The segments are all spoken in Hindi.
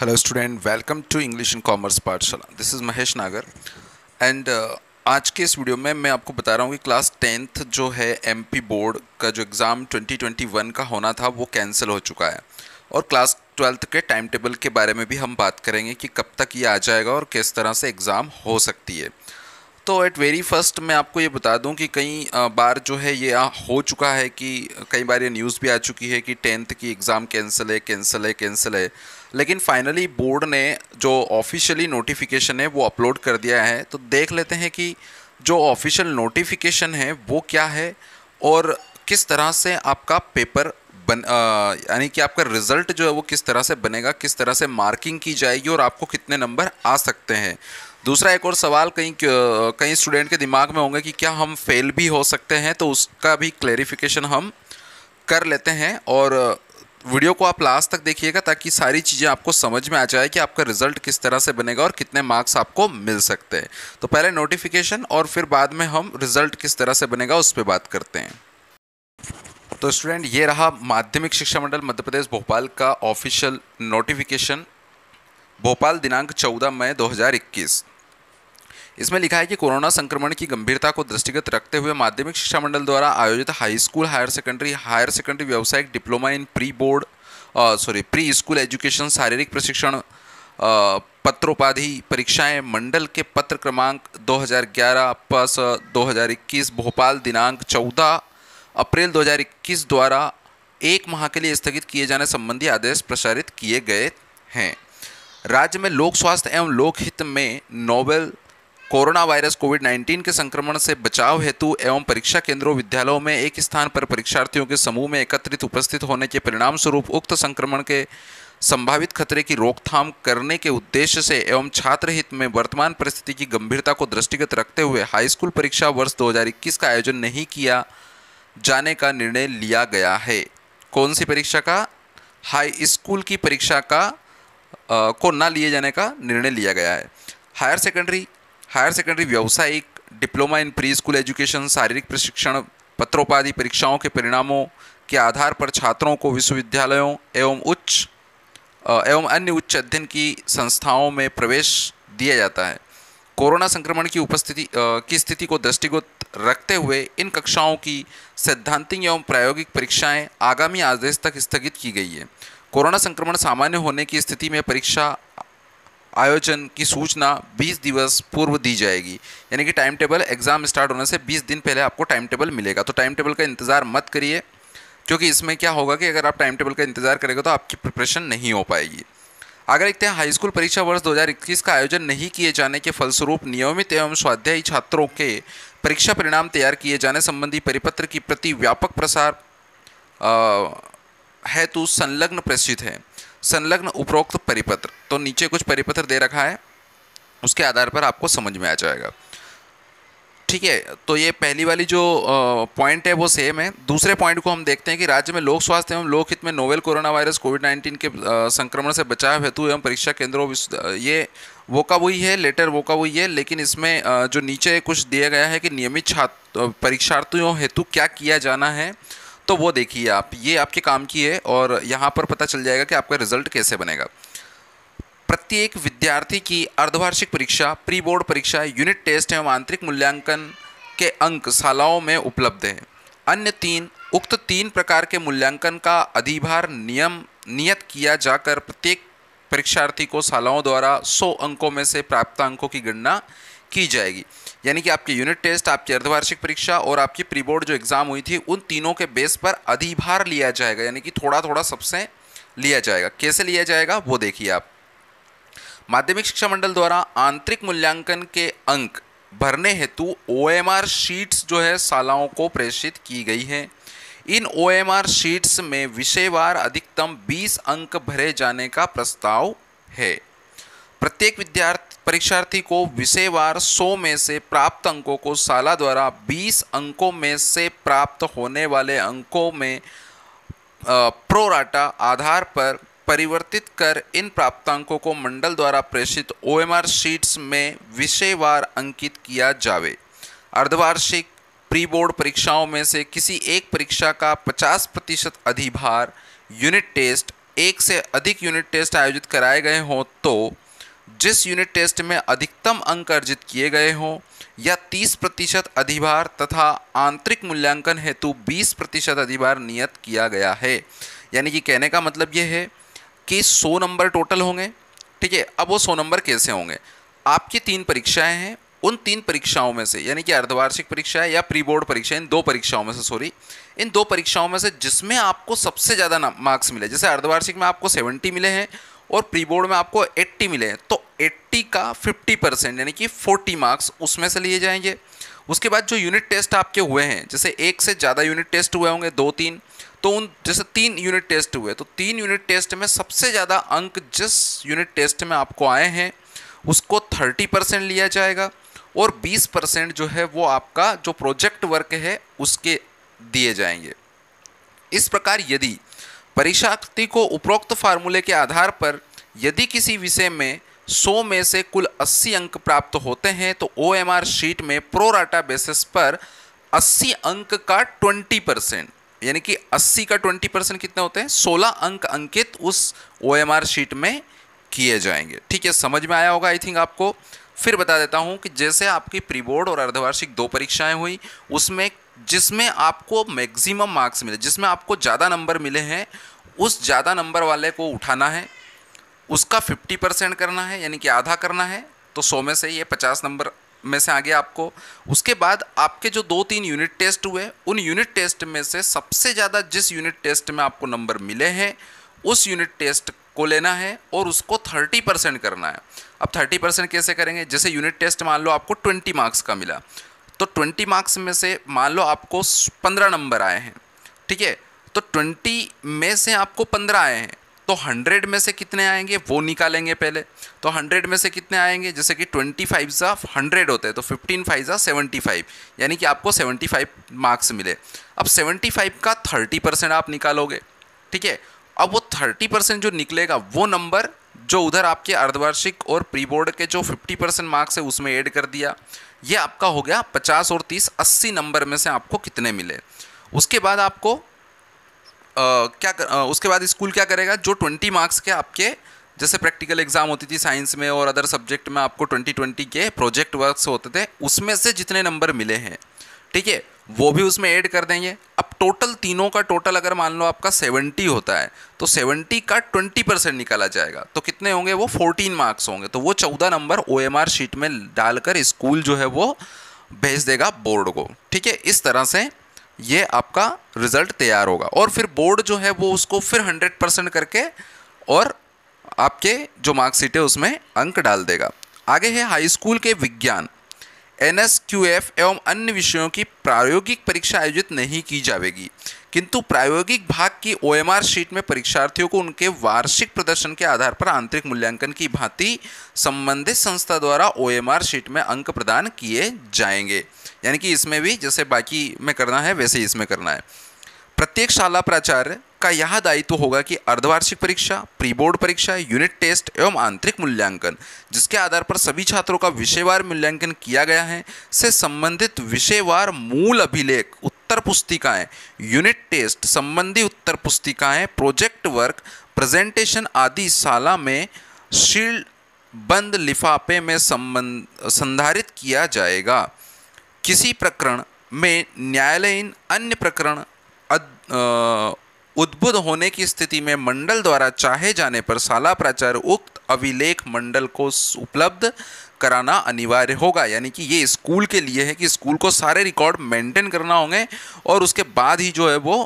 hello student welcome to English in commerce पाठशाला दिस इज़ महेश नागर एंड आज के इस वीडियो में मैं आपको बता रहा हूँ कि क्लास टेंथ जो है एमपी बोर्ड का जो एग्ज़ाम 2021 का होना था वो कैंसिल हो चुका है और क्लास ट्वेल्थ के टाइम टेबल के बारे में भी हम बात करेंगे कि कब तक ये आ जाएगा और किस तरह से एग्ज़ाम हो सकती है तो एट वेरी फर्स्ट मैं आपको ये बता दूं कि कई बार जो है ये हो चुका है कि कई बार ये न्यूज़ भी आ चुकी है कि टेंथ की एग्ज़ाम कैंसिल है कैंसिल है कैंसिल है लेकिन फाइनली बोर्ड ने जो ऑफिशियली नोटिफिकेशन है वो अपलोड कर दिया है तो देख लेते हैं कि जो ऑफिशियल नोटिफिकेशन है वो क्या है और किस तरह से आपका पेपर बन यानी कि आपका रिजल्ट जो है वो किस तरह से बनेगा किस तरह से मार्किंग की जाएगी और आपको कितने नंबर आ सकते हैं दूसरा एक और सवाल कहीं कई स्टूडेंट के दिमाग में होंगे कि क्या हम फेल भी हो सकते हैं तो उसका भी क्लेरिफिकेशन हम कर लेते हैं और वीडियो को आप लास्ट तक देखिएगा ताकि सारी चीज़ें आपको समझ में आ जाए कि आपका रिजल्ट किस तरह से बनेगा और कितने मार्क्स आपको मिल सकते हैं तो पहले नोटिफिकेशन और फिर बाद में हम रिजल्ट किस तरह से बनेगा उस पर बात करते हैं तो स्टूडेंट ये रहा माध्यमिक शिक्षा मंडल मध्य प्रदेश भोपाल का ऑफिशियल नोटिफिकेशन भोपाल दिनांक 14 मई 2021 इसमें लिखा है कि कोरोना संक्रमण की गंभीरता को दृष्टिगत रखते हुए माध्यमिक शिक्षा मंडल द्वारा आयोजित high school higher secondary higher secondary व्यावसायिक diploma in pre board sorry pre school education शारीरिक प्रशिक्षण पत्रोपाधि परीक्षाएं मंडल के पत्र क्रमांक 2011 पस 2021 भोपाल दिनांक 14 अप्रैल 2021 द्वारा एक माह के लिए स्थगित किए जाने संबंधी आदेश प्रसारित किए गए हैं राज्य में लोक स्वास्थ्य एवं लोक हित में नोवेल कोरोना वायरस कोविड 19 के संक्रमण से बचाव हेतु एवं परीक्षा केंद्रों विद्यालयों में एक स्थान पर परीक्षार्थियों के समूह में एकत्रित उपस्थित होने के परिणाम स्वरूप उक्त संक्रमण के संभावित खतरे की रोकथाम करने के उद्देश्य से एवं छात्र हित में वर्तमान परिस्थिति की गंभीरता को दृष्टिगत रखते हुए हाईस्कूल परीक्षा वर्ष दो का आयोजन नहीं किया जाने का निर्णय लिया गया है कौन सी परीक्षा का हाई स्कूल की परीक्षा का को ना लिए जाने का निर्णय लिया गया है हायर सेकेंडरी हायर सेकेंडरी व्यावसायिक diploma in pre school education शारीरिक प्रशिक्षण पत्रोपाधि परीक्षाओं के परिणामों के आधार पर छात्रों को विश्वविद्यालयों एवं उच्च एवं अन्य उच्च अध्ययन की संस्थाओं में प्रवेश दिया जाता है कोरोना संक्रमण की उपस्थिति की स्थिति को दृष्टिगत रखते हुए इन कक्षाओं की सैद्धांतिक एवं प्रायोगिक परीक्षाएं आगामी आदेश तक स्थगित की गई है कोरोना संक्रमण सामान्य होने की स्थिति में परीक्षा आयोजन की सूचना 20 दिवस पूर्व दी जाएगी यानी कि टाइम टेबल एग्ज़ाम स्टार्ट होने से 20 दिन पहले आपको टाइम टेबल मिलेगा तो टाइम टेबल का इंतज़ार मत करिए क्योंकि इसमें क्या होगा कि अगर आप टाइम टेबल का इंतज़ार करेंगे तो आपकी प्रिपरेशन नहीं हो पाएगी अगर देखते हैं हाई स्कूल परीक्षा वर्ष दो का आयोजन नहीं किए जाने के फलस्वरूप नियमित एवं स्वाध्यायी छात्रों के परीक्षा परिणाम तैयार किए जाने संबंधी परिपत्र की प्रति व्यापक प्रसार हेतु तो संलग्न प्रसिद्ध है संलग्न उपरोक्त परिपत्र तो नीचे कुछ परिपत्र दे रखा है उसके आधार पर आपको समझ में आ जाएगा ठीक है तो ये पहली वाली जो पॉइंट है वो सेम है दूसरे पॉइंट को हम देखते हैं कि राज्य में लोक स्वास्थ्य एवं लोकहित में नोवेल कोरोना वायरस कोविड 19 के संक्रमण से बचाव हेतु एवं परीक्षा केंद्रों ये वो का वही है लेटर वो का वही है लेकिन इसमें जो नीचे कुछ दिया गया है कि नियमित छात्र परीक्षार्थियों हेतु क्या किया जाना है तो वो देखिए आप ये आपके काम की है और यहाँ पर पता चल जाएगा कि आपका रिजल्ट कैसे बनेगा प्रत्येक विद्यार्थी की अर्धवार्षिक परीक्षा प्री बोर्ड परीक्षा यूनिट टेस्ट एवं आंतरिक मूल्यांकन के अंक शालाओं में उपलब्ध है अन्य तीन उक्त तीन प्रकार के मूल्यांकन का अधिभार नियम नियत किया जाकर प्रत्येक परीक्षार्थी को शालाओं द्वारा 100 अंकों में से प्राप्त अंकों की गणना की जाएगी यानी कि आपके यूनिट टेस्ट आपकी अर्धवार्षिक परीक्षा और आपकी प्री बोर्ड जो एग्ज़ाम हुई थी उन तीनों के बेस पर अधिभार लिया जाएगा यानी कि थोड़ा थोड़ा सबसे लिया जाएगा कैसे लिया जाएगा वो देखिए आप माध्यमिक शिक्षा मंडल द्वारा आंतरिक मूल्यांकन के अंक भरने हेतु ओ शीट्स जो है शालाओं को प्रेषित की गई है इन ओ शीट्स में विषयवार अधिकतम 20 अंक भरे जाने का प्रस्ताव है प्रत्येक विद्यार्थी परीक्षार्थी को विषयवार 100 में से प्राप्त अंकों को साला द्वारा 20 अंकों में से प्राप्त होने वाले अंकों में प्रोराटा आधार पर परिवर्तित कर इन प्राप्त अंकों को मंडल द्वारा प्रेषित ओएमआर शीट्स में विषयवार अंकित किया जावे अर्धवार्षिक प्री बोर्ड परीक्षाओं में से किसी एक परीक्षा का 50 प्रतिशत अधिभार यूनिट टेस्ट एक से अधिक यूनिट टेस्ट आयोजित कराए गए हों तो जिस यूनिट टेस्ट में अधिकतम अंक अर्जित किए गए हों या 30 प्रतिशत अधिभार तथा आंतरिक मूल्यांकन हेतु 20 प्रतिशत अधिभार नियत किया गया है यानी कि कहने का मतलब ये है कि 100 नंबर टोटल होंगे ठीक है अब वो 100 नंबर कैसे होंगे आपकी तीन परीक्षाएं हैं उन तीन परीक्षाओं में से यानी कि अर्धवार्षिक परीक्षा या प्री बोर्ड परीक्षा इन दो परीक्षाओं में से सॉरी इन दो परीक्षाओं में से जिसमें आपको सबसे ज़्यादा मार्क्स मिले जैसे अर्धवार्षिक में आपको सेवेंटी मिले हैं और प्री बोर्ड में आपको 80 मिले तो 80 का 50 परसेंट यानी कि 40 मार्क्स उसमें से लिए जाएंगे उसके बाद जो यूनिट टेस्ट आपके हुए हैं जैसे एक से ज़्यादा यूनिट टेस्ट हुए होंगे दो तीन तो उन जैसे तीन यूनिट टेस्ट हुए तो तीन यूनिट टेस्ट में सबसे ज़्यादा अंक जिस यूनिट टेस्ट में आपको आए हैं उसको थर्टी परसेंट लिया जाएगा और बीस परसेंट जो है वो आपका जो प्रोजेक्ट वर्क है उसके दिए जाएंगे इस प्रकार यदि परीक्षार्थी को उपरोक्त फार्मूले के आधार पर यदि किसी विषय में 100 में से कुल 80 अंक प्राप्त होते हैं तो ओ शीट में प्रोराटा बेसिस पर 80 अंक का 20 परसेंट यानी कि 80 का 20 परसेंट कितने होते हैं 16 अंक अंकित उस ओ शीट में किए जाएंगे ठीक है समझ में आया होगा आई थिंक आपको फिर बता देता हूँ कि जैसे आपकी प्री बोर्ड और अर्धवार्षिक दो परीक्षाएं हुई उसमें जिसमें आपको मैक्सिमम मार्क्स मिले जिसमें आपको ज़्यादा नंबर मिले हैं उस ज़्यादा नंबर वाले को उठाना है उसका फिफ्टी परसेंट करना है यानी कि आधा करना है तो सौ में से ये पचास नंबर में से आ गया आपको उसके बाद आपके जो दो तीन यूनिट टेस्ट हुए उन यूनिट टेस्ट में से सबसे ज़्यादा जिस यूनिट टेस्ट में आपको नंबर मिले हैं उस यूनिट टेस्ट को लेना है और उसको थर्टी परसेंट करना है अब थर्टी परसेंट कैसे करेंगे जैसे यूनिट टेस्ट मान लो आपको ट्वेंटी मार्क्स का मिला तो ट्वेंटी मार्क्स में से मान लो आपको पंद्रह नंबर आए हैं ठीक है तो ट्वेंटी में से आपको पंद्रह आए हैं तो हंड्रेड में से कितने आएंगे वो निकालेंगे पहले तो हंड्रेड में से कितने आएंगे जैसे कि ट्वेंटी फाइव ज़ा हंड्रेड होते हैं तो फिफ्टीन फाइव ज़ा सेवेंटी फाइव यानी कि आपको सेवेंटी फाइव मार्क्स मिले अब सेवेंटी फाइव का थर्टी परसेंट आप निकालोगे ठीक है अब वो थर्टी परसेंट जो निकलेगा वो नंबर जो उधर आपके अर्धवार्षिक और प्री बोर्ड के जो फिफ्टी परसेंट मार्क्स है उसमें ऐड कर दिया ये आपका हो गया पचास और तीस अस्सी नंबर में से आपको कितने मिले उसके बाद आपको आ, क्या कर, आ, उसके बाद स्कूल क्या करेगा जो ट्वेंटी मार्क्स के आपके जैसे प्रैक्टिकल एग्जाम होती थी साइंस में और अदर सब्जेक्ट में आपको ट्वेंटी ट्वेंटी के प्रोजेक्ट वर्क्स होते थे उसमें से जितने नंबर मिले हैं ठीक है वो भी उसमें ऐड कर देंगे अब टोटल तीनों का टोटल अगर मान लो आपका सेवेंटी होता है तो सेवेंटी का ट्वेंटी परसेंट निकाला जाएगा तो कितने होंगे वो फोर्टीन मार्क्स होंगे तो वो चौदह नंबर ओ शीट में डालकर स्कूल जो है वो भेज देगा बोर्ड को ठीक है इस तरह से ये आपका रिजल्ट तैयार होगा और फिर बोर्ड जो है वो उसको फिर हंड्रेड परसेंट करके और आपके जो मार्कशीट है उसमें अंक डाल देगा आगे है हाई स्कूल के विज्ञान एन एवं अन्य विषयों की प्रायोगिक परीक्षा आयोजित नहीं की जाएगी किंतु प्रायोगिक भाग की ओ शीट में परीक्षार्थियों को उनके वार्षिक प्रदर्शन के आधार पर आंतरिक मूल्यांकन की भांति संबंधित संस्था द्वारा ओ शीट में अंक प्रदान किए जाएंगे यानी कि इसमें भी जैसे बाकी में करना है वैसे ही इसमें करना है प्रत्येक शाला प्राचार्य का यह दायित्व तो होगा कि अर्धवार्षिक परीक्षा प्री बोर्ड परीक्षा यूनिट टेस्ट एवं आंतरिक मूल्यांकन जिसके आधार पर सभी छात्रों का विषयवार मूल्यांकन किया गया है से संबंधित विषयवार मूल अभिलेख उत्तर पुस्तिकाएं यूनिट टेस्ट संबंधी उत्तर पुस्तिकाएं प्रोजेक्ट वर्क प्रेजेंटेशन आदि शाला में शील्ड बंद लिफाफे में संबंध संधारित किया जाएगा किसी प्रकरण में न्यायालयीन अन्य प्रकरण उद्भुत होने की स्थिति में मंडल द्वारा चाहे जाने पर शाला प्राचार्य उक्त अभिलेख मंडल को उपलब्ध कराना अनिवार्य होगा यानी कि ये स्कूल के लिए है कि स्कूल को सारे रिकॉर्ड मेंटेन करना होंगे और उसके बाद ही जो है वो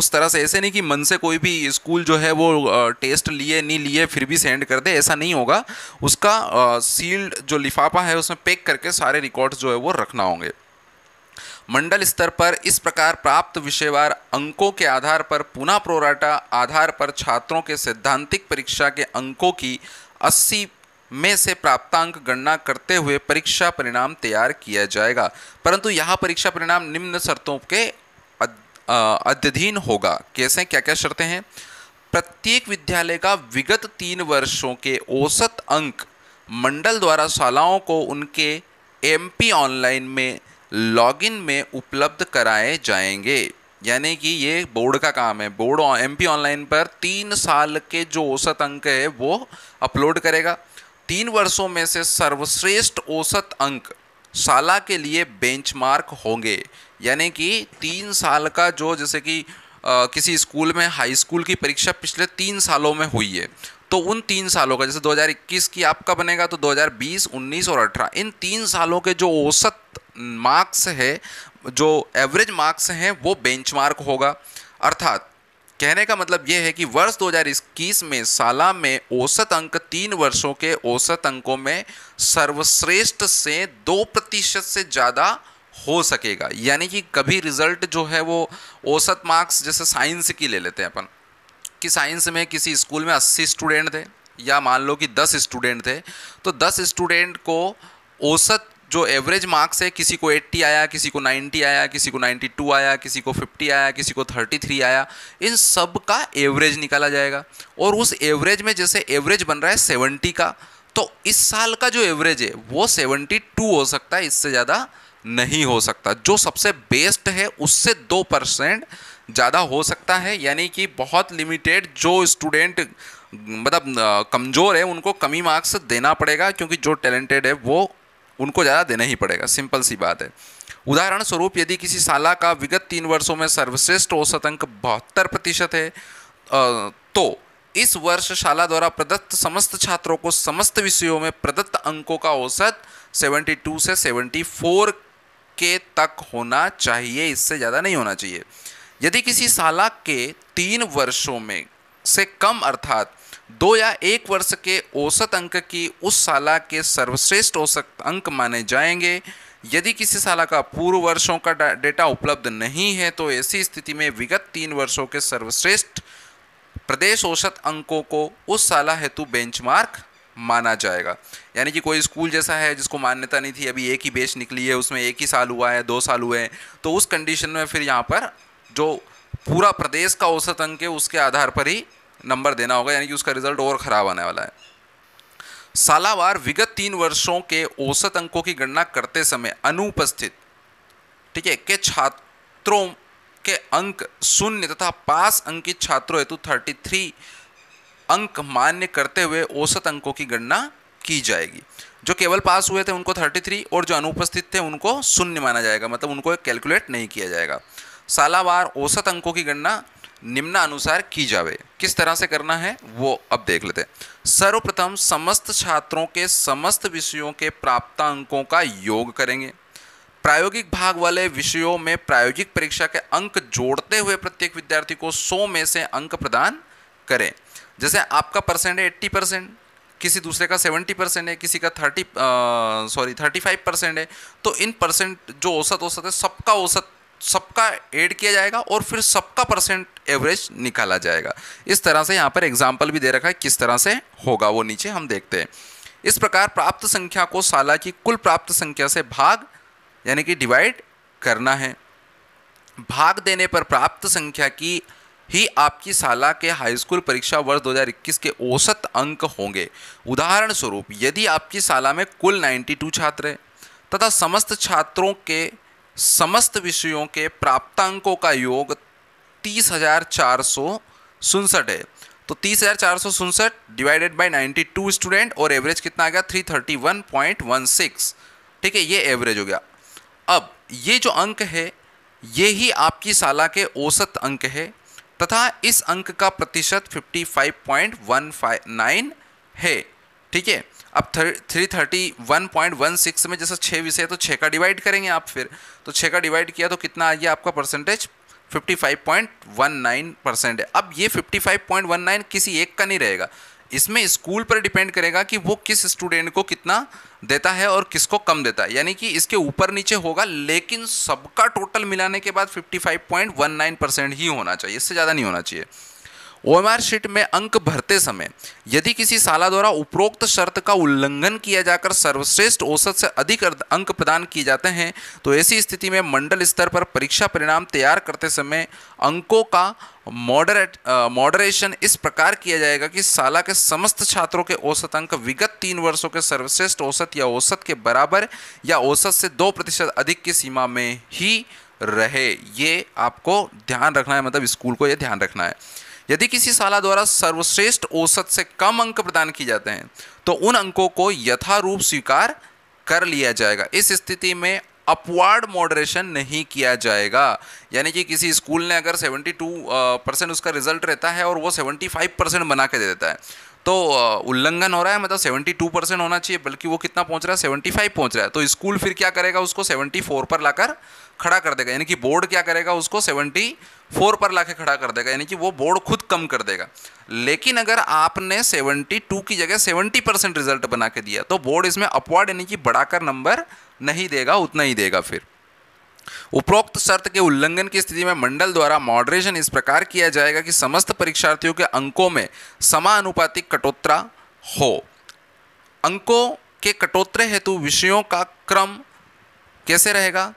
उस तरह से ऐसे नहीं कि मन से कोई भी स्कूल जो है वो टेस्ट लिए नहीं लिए फिर भी सेंड कर दे ऐसा नहीं होगा उसका सील्ड जो लिफाफा है उसमें पैक करके सारे रिकॉर्ड्स जो है वो रखना होंगे मंडल स्तर पर इस प्रकार प्राप्त विषयवार अंकों के आधार पर पुनः प्रोराटा आधार पर छात्रों के सैद्धांतिक परीक्षा के अंकों की 80 में से प्राप्तांक गणना करते हुए परीक्षा परिणाम तैयार किया जाएगा परंतु यह परीक्षा परिणाम निम्न शर्तों के अध्यधीन होगा कैसे क्या क्या शर्तें हैं प्रत्येक विद्यालय का विगत तीन वर्षों के औसत अंक मंडल द्वारा शालाओं को उनके एमपी ऑनलाइन में लॉगिन में उपलब्ध कराए जाएंगे यानी कि ये बोर्ड का काम है बोर्ड एम पी ऑनलाइन पर तीन साल के जो औसत अंक है वो अपलोड करेगा तीन वर्षों में से सर्वश्रेष्ठ औसत अंक साला के लिए बेंचमार्क होंगे यानी कि तीन साल का जो जैसे कि आ, किसी स्कूल में हाई स्कूल की परीक्षा पिछले तीन सालों में हुई है तो उन तीन सालों का जैसे 2021 की आपका बनेगा तो 2020, 19 और 18 इन तीन सालों के जो औसत मार्क्स है जो एवरेज मार्क्स हैं वो बेंचमार्क होगा अर्थात कहने का मतलब यह है कि वर्ष 2021 में साला में औसत अंक तीन वर्षों के औसत अंकों में सर्वश्रेष्ठ से दो प्रतिशत से ज़्यादा हो सकेगा यानी कि कभी रिजल्ट जो है वो औसत मार्क्स जैसे साइंस की ले लेते हैं अपन कि साइंस में किसी स्कूल में 80 स्टूडेंट थे या मान लो कि 10 स्टूडेंट थे तो 10 स्टूडेंट को औसत जो एवरेज मार्क्स है किसी को 80 आया किसी को 90 आया किसी को 92 आया किसी को 50 आया किसी को 33 आया इन सब का एवरेज निकाला जाएगा और उस एवरेज में जैसे एवरेज बन रहा है 70 का तो इस साल का जो एवरेज है वो 72 हो सकता है इससे ज़्यादा नहीं हो सकता जो सबसे बेस्ट है उससे दो परसेंट ज़्यादा हो सकता है यानी कि बहुत लिमिटेड जो स्टूडेंट मतलब कमज़ोर है उनको कमी मार्क्स देना पड़ेगा क्योंकि जो टैलेंटेड है वो उनको ज़्यादा देना ही पड़ेगा सिंपल सी बात है उदाहरण स्वरूप यदि किसी साला का विगत तीन वर्षों में सर्वश्रेष्ठ औसत अंक बहत्तर प्रतिशत है तो इस वर्ष शाला द्वारा प्रदत्त समस्त छात्रों को समस्त विषयों में प्रदत्त अंकों का औसत 72 से 74 के तक होना चाहिए इससे ज़्यादा नहीं होना चाहिए यदि किसी शाला के तीन वर्षों में से कम अर्थात दो या एक वर्ष के औसत अंक की उस शाला के सर्वश्रेष्ठ औसत अंक माने जाएंगे यदि किसी शाला का पूर्व वर्षों का डेटा उपलब्ध नहीं है तो ऐसी स्थिति में विगत तीन वर्षों के सर्वश्रेष्ठ प्रदेश औसत अंकों को उस शाला हेतु बेंचमार्क माना जाएगा यानी कि कोई स्कूल जैसा है जिसको मान्यता नहीं थी अभी एक ही बेच निकली है उसमें एक ही साल हुआ है दो साल हुए हैं तो उस कंडीशन में फिर यहाँ पर जो पूरा प्रदेश का औसत अंक है उसके आधार पर ही नंबर देना होगा यानी कि उसका रिजल्ट और ख़राब आने वाला है सालावार विगत तीन वर्षों के औसत अंकों की गणना करते समय अनुपस्थित ठीक है के छात्रों के अंक शून्य तथा पास अंकित छात्रों हेतु 33 अंक मान्य करते हुए औसत अंकों की गणना की जाएगी जो केवल पास हुए थे उनको 33 और जो अनुपस्थित थे उनको शून्य माना जाएगा मतलब उनको कैलकुलेट नहीं किया जाएगा सालावार औसत अंकों की गणना निम्नानुसार की जावे किस तरह से करना है वो अब देख लेते हैं सर्वप्रथम समस्त छात्रों के समस्त विषयों के प्राप्त अंकों का योग करेंगे प्रायोगिक भाग वाले विषयों में प्रायोगिक परीक्षा के अंक जोड़ते हुए प्रत्येक विद्यार्थी को 100 में से अंक प्रदान करें जैसे आपका परसेंट है एट्टी परसेंट किसी दूसरे का 70 परसेंट है किसी का 30 सॉरी 35 परसेंट है तो इन परसेंट जो औसत औसत है सबका औसत सबका ऐड किया जाएगा और फिर सबका परसेंट एवरेज निकाला जाएगा इस तरह से यहाँ पर एग्जाम्पल भी दे रखा है किस तरह से होगा वो नीचे हम देखते हैं इस प्रकार प्राप्त संख्या को साला की कुल प्राप्त संख्या से भाग यानी कि डिवाइड करना है भाग देने पर प्राप्त संख्या की ही आपकी साला के हाईस्कूल परीक्षा वर्ष 2021 के औसत अंक होंगे उदाहरण स्वरूप यदि आपकी साला में कुल 92 छात्र हैं तथा समस्त छात्रों के समस्त विषयों के प्राप्तांकों का योग तीस हजार चार सौ सुनसठ है तो तीस हजार चार सौ सुनसठ divided by ninety two student और एवरेज कितना आ गया three thirty one point one six ठीक है ये एवरेज हो गया अब ये जो अंक है ये ही आपकी साला के औसत अंक है तथा इस अंक का प्रतिशत fifty five point one five nine है ठीक है अब three thirty one point one six में जैसे छः विषय है तो छः का डिवाइड करेंगे आप फिर तो छः का डिवाइड किया तो कितना आ गया आपका percentage fifty five point one nine percent है अब ये fifty five point one nine किसी एक का नहीं रहेगा इसमें स्कूल पर डिपेंड करेगा कि वो किस स्टूडेंट को कितना देता है और किसको कम देता है यानी कि इसके ऊपर नीचे होगा लेकिन सबका टोटल मिलाने के बाद fifty five point one nine percent ही होना चाहिए इससे ज़्यादा नहीं होना चाहिए ओ शीट में अंक भरते समय यदि किसी साला द्वारा उपरोक्त शर्त का उल्लंघन किया जाकर सर्वश्रेष्ठ औसत से अधिक अंक प्रदान किए जाते हैं तो ऐसी स्थिति में मंडल स्तर पर परीक्षा परिणाम तैयार करते समय अंकों का मॉडरेट मॉडरेशन इस प्रकार किया जाएगा कि साला के समस्त छात्रों के औसत अंक विगत तीन वर्षों के सर्वश्रेष्ठ औसत या औसत के बराबर या औसत से दो प्रतिशत अधिक की सीमा में ही रहे ये आपको ध्यान रखना है मतलब स्कूल को ये ध्यान रखना है यदि किसी शाला द्वारा सर्वश्रेष्ठ औसत से कम अंक प्रदान किए जाते हैं तो उन अंकों को यथारूप स्वीकार कर लिया जाएगा इस स्थिति में अपवार्ड मॉडरेशन नहीं किया जाएगा यानी कि किसी स्कूल ने अगर 72 परसेंट उसका रिजल्ट रहता है और वो 75 परसेंट बना के दे देता है तो उल्लंघन हो रहा है मतलब 72 परसेंट होना चाहिए बल्कि वो कितना पहुंच रहा है 75 पहुंच रहा है तो स्कूल फिर क्या करेगा उसको 74 पर लाकर खड़ा कर देगा यानी कि बोर्ड क्या करेगा उसको 74 पर लाके खड़ा कर देगा यानी कि वो बोर्ड खुद कम कर देगा लेकिन अगर आपने 72 की जगह 70 परसेंट रिजल्ट बना के दिया तो बोर्ड इसमें अपवार्ड यानी कि बढ़ाकर नंबर नहीं देगा उतना ही देगा फिर उपरोक्त शर्त के उल्लंघन की स्थिति में मंडल द्वारा मॉडरेशन इस प्रकार किया जाएगा कि समस्त परीक्षार्थियों के अंकों में समानुपातिक कटोत्रा हो अंकों के कटोत्रे हेतु विषयों का क्रम कैसे रहेगा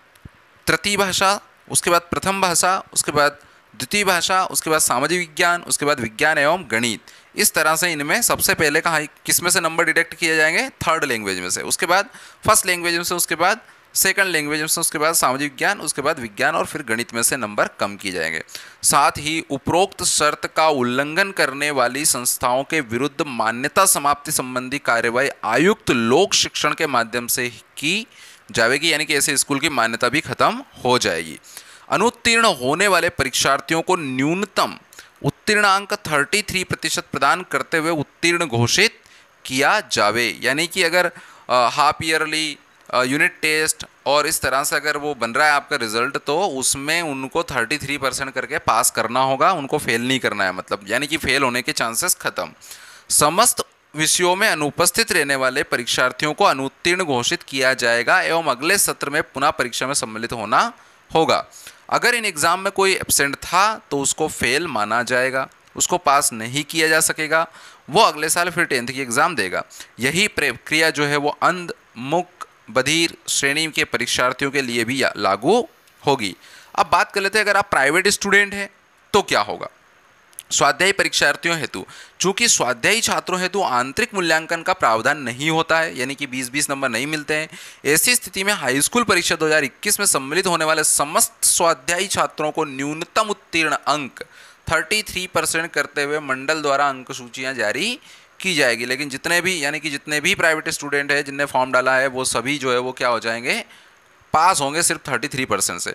तृतीय भाषा उसके बाद प्रथम भाषा उसके बाद द्वितीय भाषा उसके बाद सामाजिक विज्ञान उसके बाद विज्ञान एवं गणित इस तरह से इनमें सबसे पहले कहा किसमें से नंबर डिटेक्ट किए जाएंगे थर्ड लैंग्वेज में से उसके बाद फर्स्ट लैंग्वेज में से उसके बाद सेकंड लैंग्वेज में उसके बाद सामाजिक विज्ञान उसके बाद विज्ञान और फिर गणित में से नंबर कम किए जाएंगे साथ ही उपरोक्त शर्त का उल्लंघन करने वाली संस्थाओं के विरुद्ध मान्यता समाप्ति संबंधी कार्यवाही आयुक्त लोक शिक्षण के माध्यम से की जाएगी यानी कि ऐसे स्कूल की मान्यता भी खत्म हो जाएगी अनुत्तीर्ण होने वाले परीक्षार्थियों को न्यूनतम उत्तीर्ण अंक 33 प्रतिशत प्रदान करते हुए उत्तीर्ण घोषित किया जावे यानी कि अगर हाफ ईयरली यूनिट टेस्ट और इस तरह से अगर वो बन रहा है आपका रिजल्ट तो उसमें उनको 33 परसेंट करके पास करना होगा उनको फेल नहीं करना है मतलब यानी कि फेल होने के चांसेस खत्म समस्त विषयों में अनुपस्थित रहने वाले परीक्षार्थियों को अनुत्तीर्ण घोषित किया जाएगा एवं अगले सत्र में पुनः परीक्षा में सम्मिलित होना होगा अगर इन एग्ज़ाम में कोई एबसेंट था तो उसको फेल माना जाएगा उसको पास नहीं किया जा सकेगा वो अगले साल फिर टेंथ की एग्ज़ाम देगा यही प्रक्रिया जो है वो अंध मुक्त बधिर श्रेणी के परीक्षार्थियों के लिए भी लागू होगी अब बात कर लेते हैं अगर आप प्राइवेट स्टूडेंट हैं तो क्या होगा स्वाध्यायी परीक्षार्थियों हेतु चूंकि स्वाध्यायी छात्रों हेतु आंतरिक मूल्यांकन का प्रावधान नहीं होता है यानी कि 20-20 नंबर नहीं मिलते हैं ऐसी स्थिति में हाई स्कूल परीक्षा 2021 में सम्मिलित होने वाले समस्त स्वाध्यायी छात्रों को न्यूनतम उत्तीर्ण अंक 33 परसेंट करते हुए मंडल द्वारा अंक सूचियाँ जारी की जाएगी लेकिन जितने भी यानी कि जितने भी प्राइवेट स्टूडेंट हैं जिनने फॉर्म डाला है वो सभी जो है वो क्या हो जाएंगे पास होंगे सिर्फ थर्टी थ्री परसेंट से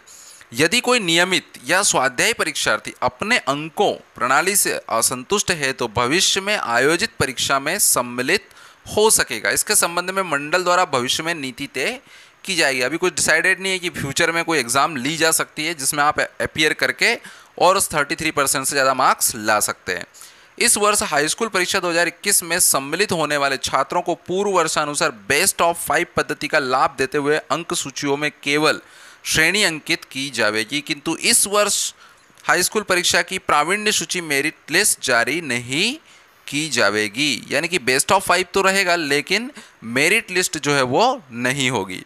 यदि कोई नियमित या स्वाध्यायी परीक्षार्थी अपने अंकों प्रणाली से असंतुष्ट है तो भविष्य में आयोजित परीक्षा में सम्मिलित हो सकेगा इसके संबंध में मंडल द्वारा भविष्य में नीति तय की जाएगी अभी कुछ डिसाइडेड नहीं है कि फ्यूचर में कोई एग्ज़ाम ली जा सकती है जिसमें आप अपियर करके और उस थर्टी थ्री परसेंट से ज़्यादा मार्क्स ला सकते हैं इस वर्ष हाईस्कूल परीक्षा 2021 में सम्मिलित होने वाले छात्रों को पूर्व वर्षानुसार बेस्ट ऑफ फाइव पद्धति का लाभ देते हुए अंक सूचियों में केवल श्रेणी अंकित की जाएगी किंतु इस वर्ष हाईस्कूल परीक्षा की प्रावीण्य सूची मेरिट लिस्ट जारी नहीं की जाएगी यानी कि बेस्ट ऑफ फाइव तो रहेगा लेकिन मेरिट लिस्ट जो है वो नहीं होगी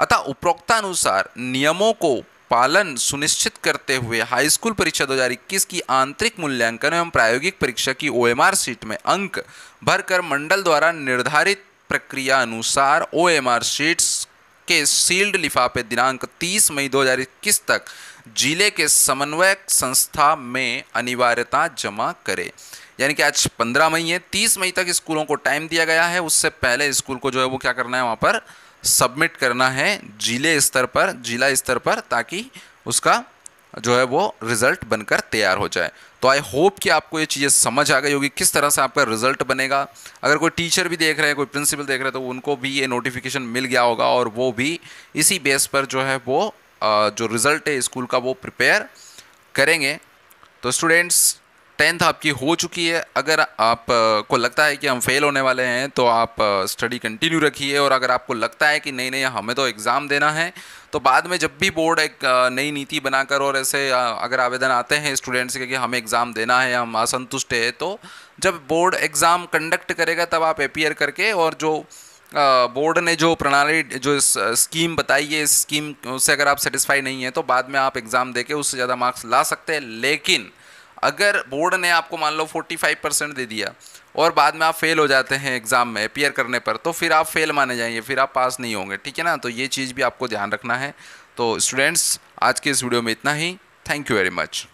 अतः उपरोक्तानुसार नियमों को पालन सुनिश्चित करते हुए स्कूल परीक्षा 2021 की आंतरिक मूल्यांकन एवं प्रायोगिक परीक्षा की ओएमआर सीट में अंक भरकर मंडल द्वारा निर्धारित प्रक्रिया अनुसार ओएमआर सीट्स के सील्ड लिफाफे दिनांक 30 मई 2021 तक जिले के समन्वयक संस्था में अनिवार्यता जमा करें यानी कि आज 15 मई है 30 मई तक स्कूलों को टाइम दिया गया है उससे पहले स्कूल को जो है वो क्या करना है वहाँ पर सबमिट करना है जिले स्तर पर जिला स्तर पर ताकि उसका जो है वो रिज़ल्ट बनकर तैयार हो जाए तो आई होप कि आपको ये चीज़ें समझ आ गई होगी किस तरह से आपका रिजल्ट बनेगा अगर कोई टीचर भी देख रहे हैं कोई प्रिंसिपल देख रहे हैं तो उनको भी ये नोटिफिकेशन मिल गया होगा और वो भी इसी बेस पर जो है वो जो रिज़ल्ट है स्कूल का वो प्रिपेयर करेंगे तो स्टूडेंट्स टेंथ आपकी हो चुकी है अगर आप को लगता है कि हम फेल होने वाले हैं तो आप स्टडी कंटिन्यू रखिए और अगर आपको लगता है कि नहीं नहीं हमें तो एग्ज़ाम देना है तो बाद में जब भी बोर्ड एक नई नीति बनाकर और ऐसे अगर आवेदन आते हैं स्टूडेंट्स के कि हमें एग्ज़ाम देना है हम असंतुष्ट है तो जब बोर्ड एग्ज़ाम कंडक्ट करेगा तब आप अपियर करके और जो बोर्ड ने जो प्रणाली जो स्कीम बताई है इस स्कीम से अगर आप सेटिस्फाई नहीं है तो बाद में आप एग्ज़ाम दे के उससे ज़्यादा मार्क्स ला सकते हैं लेकिन अगर बोर्ड ने आपको मान लो 45 परसेंट दे दिया और बाद में आप फेल हो जाते हैं एग्ज़ाम में अपियर करने पर तो फिर आप फेल माने जाएंगे फिर आप पास नहीं होंगे ठीक है ना तो ये चीज़ भी आपको ध्यान रखना है तो स्टूडेंट्स आज के इस वीडियो में इतना ही थैंक यू वेरी मच